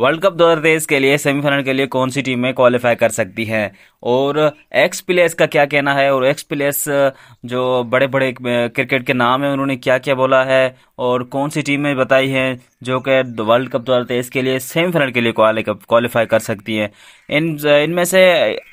world cup दो के लिए सेमीफाइनल के लिए कौन सी टीमें क्वालिफाई कर सकती हैं और एक्स प्लेयर्स का क्या कहना है और एक्स प्लेयर्स जो बड़े बड़े क्रिकेट के नाम हैं उन्होंने क्या क्या बोला है और कौन सी टीमें बताई हैं जो कि वर्ल्ड कप दो हज़ार तेईस के लिए सेमीफाइनल के लिए क्वालिफाई कर सकती हैं इन इनमें से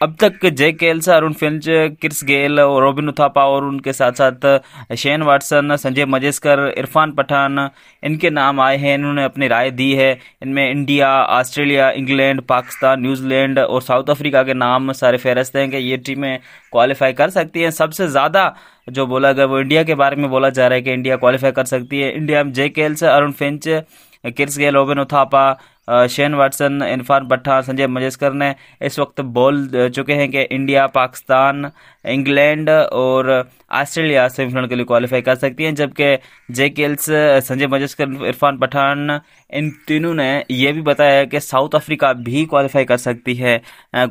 अब तक जे Kallis Aaron Finch Chris Gayle और रॉबिन उथापा और उनके साथ साथ शेन वाटसन संजय मजेस्कर इरफान पठान इनके नाम आए हैं इन्होंने अपनी राय दी है इनमें India Australia England Pakistan New Zealand और साउथ अफ्रीका के नाम सारे फहरस्त हैं कि ये टीमें क्वालिफाई कर सकती हैं सबसे ज़्यादा जो बोला गया वो इंडिया के बारे में बोला जा रहा है कि इंडिया क्वालिफाई कर सकती है इंडिया में जे Kallis Aaron Finch Chris Gayle Robin Uthappa Shane Watson Irfan Pathan Sanjay Manjrekar ने इस वक्त बोल चुके हैं कि इंडिया पाकिस्तान इंग्लैंड और ऑस्ट्रेलिया सेमीफाइनल के लिए क्वालिफाई कर सकती हैं जबकि जे किल्स संजय मजेस्कर इरफान पठान इन तीनों ने यह भी बताया है कि साउथ अफ्रीका भी क्वालिफाई कर सकती है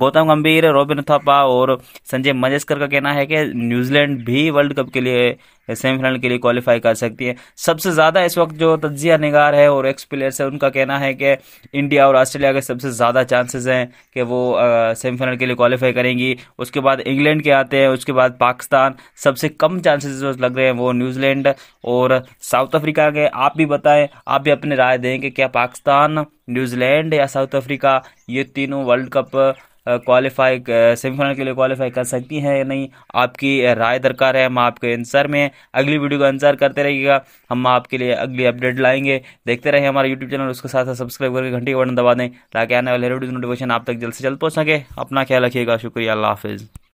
गौतम गंभीर रोबिन थापा और संजय मजेस्कर का कहना है कि न्यूजीलैंड भी वर्ल्ड कप के लिए सेमीफाइनल के लिए क्वालिफाई कर सकती है सबसे ज़्यादा इस वक्त जो तजिया निगार है और एक्स प्लेयर्स है उनका कहना है कि इंडिया और ऑस्ट्रेलिया के सबसे ज़्यादा चांसेस हैं कि वो सेमीफाइनल के लिए क्वालिफाई करेंगी उसके बाद इंग्लैंड के आते हैं उसके बाद पाकिस्तान सबसे कम चांसेस जो लग रहे हैं वो न्यूजीलैंड और साउथ अफ्रीका के आप भी बताएं आप भी अपनी राय दें कि क्या पाकिस्तान न्यूजीलैंड या साउथ अफ्रीका ये तीनों वर्ल्ड कप क्वालिफाई सेमीफाइनल के लिए क्वालिफाई कर सकती हैं या नहीं आपकी राय दरकार है हम आपके आंसर में अगली वीडियो का आंसर करते रहिएगा हम आपके लिए अगली अपडेट लाएंगे देखते रहे हमारा यूट्यूब चैनल उसके साथ साथ सब्सक्राइब करके घंटे का बटन दबा दें ताकि आने वाले नोटिफिकेशन आप तक जल्द से जल्द पहुँच सके अपना ख्याल रखिएगा शुक्रिया अल्लाह हाफिज़